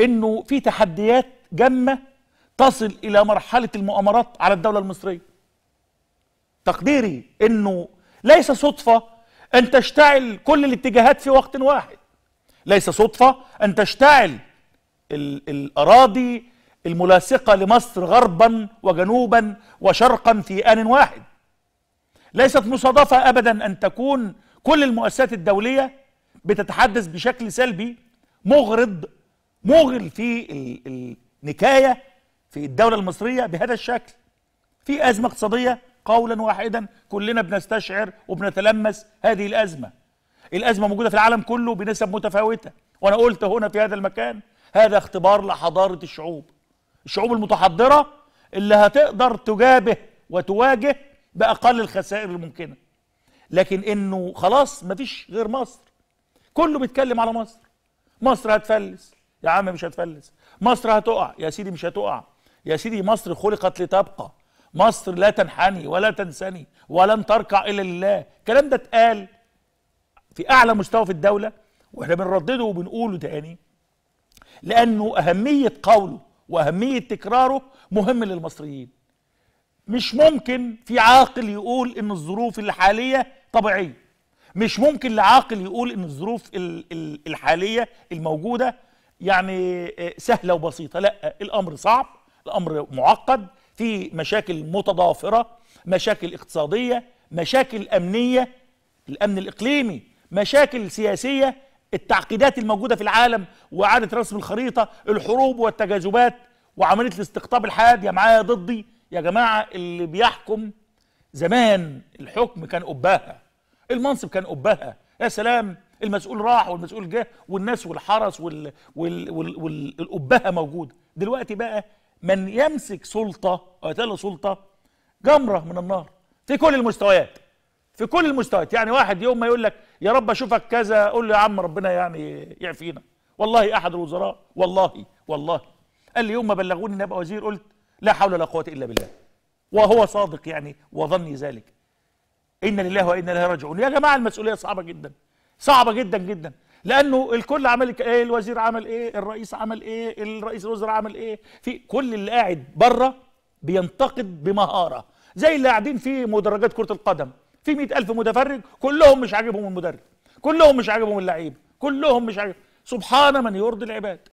انه في تحديات جمه تصل الى مرحله المؤامرات على الدوله المصريه تقديري انه ليس صدفه ان تشتعل كل الاتجاهات في وقت واحد ليس صدفه ان تشتعل الاراضي الملاصقه لمصر غربا وجنوبا وشرقا في ان واحد ليست مصادفه ابدا ان تكون كل المؤسسات الدوليه بتتحدث بشكل سلبي مغرض مغل في النكاية في الدولة المصرية بهذا الشكل في أزمة اقتصادية قولا واحدا كلنا بنستشعر وبنتلمس هذه الأزمة الأزمة موجودة في العالم كله بنسب متفاوتة وأنا قلت هنا في هذا المكان هذا اختبار لحضارة الشعوب الشعوب المتحضرة اللي هتقدر تجابه وتواجه بأقل الخسائر الممكنة لكن إنه خلاص مفيش غير مصر كله بيتكلم على مصر مصر هتفلس يا عم مش هتفلس مصر هتقع يا سيدي مش هتقع يا سيدي مصر خلقت لتبقى مصر لا تنحني ولا تنسني ولن تركع الا لله الكلام ده اتقال في اعلى مستوى في الدوله واحنا بنردده وبنقوله تاني لانه اهميه قوله واهميه تكراره مهم للمصريين مش ممكن في عاقل يقول ان الظروف الحاليه طبيعيه مش ممكن لعاقل يقول ان الظروف الحاليه الموجوده يعني آه، سهله وبسيطه لا الامر صعب الامر معقد في مشاكل متضافره مشاكل اقتصاديه مشاكل امنيه الامن الاقليمي مشاكل سياسيه التعقيدات الموجوده في العالم واعاده رسم الخريطه الحروب والتجاذبات وعمليه الاستقطاب الحاد يا معايا ضدي يا جماعه اللي بيحكم زمان الحكم كان أباها المنصب كان أباها يا سلام المسؤول راح والمسؤول جه والناس والحرس وال وال وال والأبهة موجودة دلوقتي بقى من يمسك سلطة له سلطة جمرة من النار في كل المستويات في كل المستويات يعني واحد يوم ما يقول لك يا رب اشوفك كذا قول له يا عم ربنا يعني يعفينا والله احد الوزراء والله والله قال لي يوم ما بلغوني اني ابقى وزير قلت لا حول ولا قوه الا بالله وهو صادق يعني وظني ذلك انا لله وانا اليه راجعون يا جماعه المسؤوليه صعبه جدا صعبه جدا جدا لانه الكل عمل ايه الوزير عمل ايه الرئيس عمل ايه الرئيس الوزراء عمل ايه في كل اللي قاعد بره بينتقد بمهاره زي اللي قاعدين في مدرجات كره القدم في مئة ألف متفرج كلهم مش عاجبهم المدرب كلهم مش عاجبهم اللعيب كلهم مش عاجب سبحان من يرضي العباد